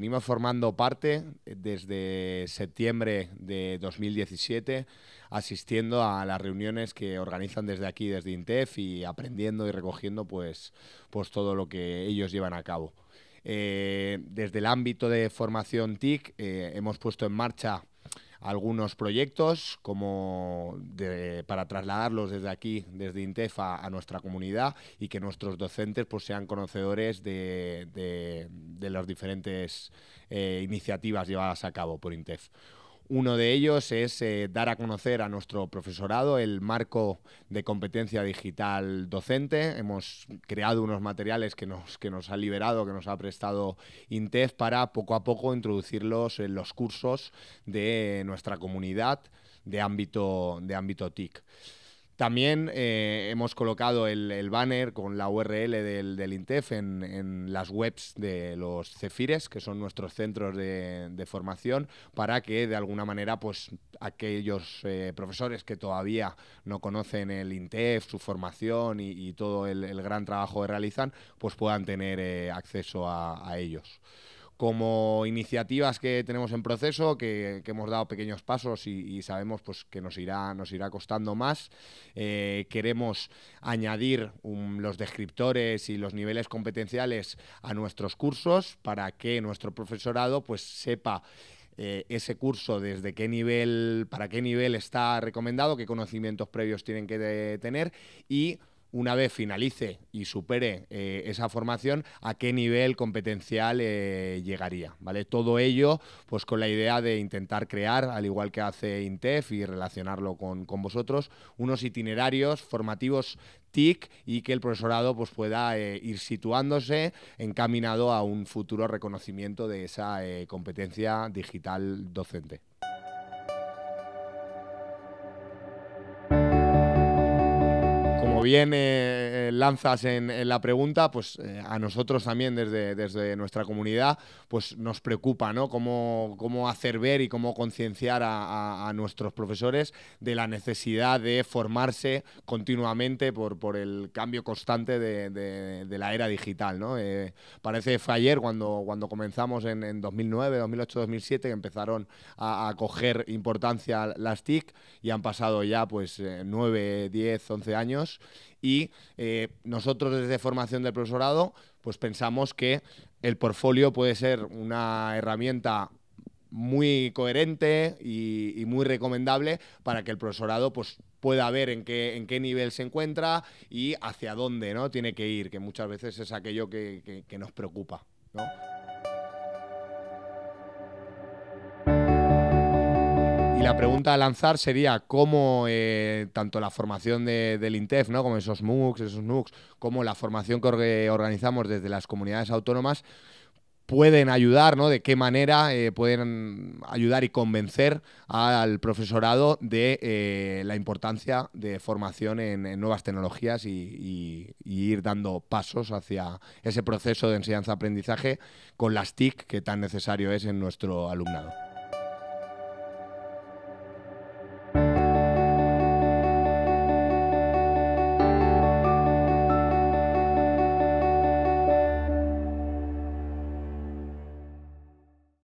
venimos formando parte eh, desde septiembre de 2017, asistiendo a las reuniones que organizan desde aquí, desde INTEF, y aprendiendo y recogiendo pues, pues todo lo que ellos llevan a cabo. Eh, desde el ámbito de formación TIC eh, hemos puesto en marcha algunos proyectos como para trasladarlos desde aquí, desde INTEF, a nuestra comunidad y que nuestros docentes pues, sean conocedores de, las diferentes eh, iniciativas llevadas a cabo por Intef. Uno de ellos es eh, dar a conocer a nuestro profesorado el marco de competencia digital docente. Hemos creado unos materiales que nos, que nos ha liberado, que nos ha prestado INTEF para poco a poco introducirlos en los cursos de nuestra comunidad de ámbito, de ámbito TIC. También eh, hemos colocado el, banner con la URL del, INTEF en, las webs de los CEFIRES, que son nuestros centros de, formación, para que de alguna manera pues, aquellos eh, profesores que todavía no conocen el INTEF, su formación y, todo el, gran trabajo que realizan, pues puedan tener eh, acceso a ellos como iniciativas que tenemos en proceso, que, hemos dado pequeños pasos y, sabemos pues, que nos irá, nos irá costando más. Eh, queremos añadir los descriptores y los niveles competenciales a nuestros cursos para que nuestro profesorado pues, sepa eh, ese curso, desde qué nivel, para qué nivel está recomendado, qué conocimientos previos tienen que tener y una vez finalice y supere eh, esa formación, a qué nivel competencial eh, llegaría. ¿vale? Todo ello pues, con la idea de intentar crear, al igual que hace INTEF y relacionarlo con, vosotros, unos itinerarios formativos TIC y que el profesorado pues, pueda eh, ir situándose encaminado a un futuro reconocimiento de esa competencia digital docente. bien eh, lanzas en, la pregunta, pues eh, a nosotros también desde, desde nuestra comunidad pues nos preocupa ¿no? cómo, cómo hacer ver y cómo concienciar a, nuestros profesores de la necesidad de formarse continuamente por, por el cambio constante de, de, la era digital. ¿no? Eh, parece fue ayer cuando, cuando comenzamos en, 2009, 2008, 2007 que empezaron a, coger importancia las TIC y han pasado ya pues 9, 10, 11 años y eh, nosotros desde formación del profesorado pues pensamos que el portfolio puede ser una herramienta muy coherente y, muy recomendable para que el profesorado pues, pueda ver en qué, en qué nivel se encuentra y hacia dónde ¿no? tiene que ir, que muchas veces es aquello que, que, que nos preocupa. ¿no? la pregunta a lanzar sería cómo eh, tanto la formación del INTEF, ¿no? como esos MOOCs, esos NUCs, como la formación que organizamos desde las comunidades autónomas, pueden ayudar, De qué manera eh, pueden ayudar y convencer al profesorado de eh, la importancia de formación en, nuevas tecnologías y, y, ir dando pasos hacia ese proceso de enseñanza-aprendizaje con las TIC que tan necesario es en nuestro alumnado.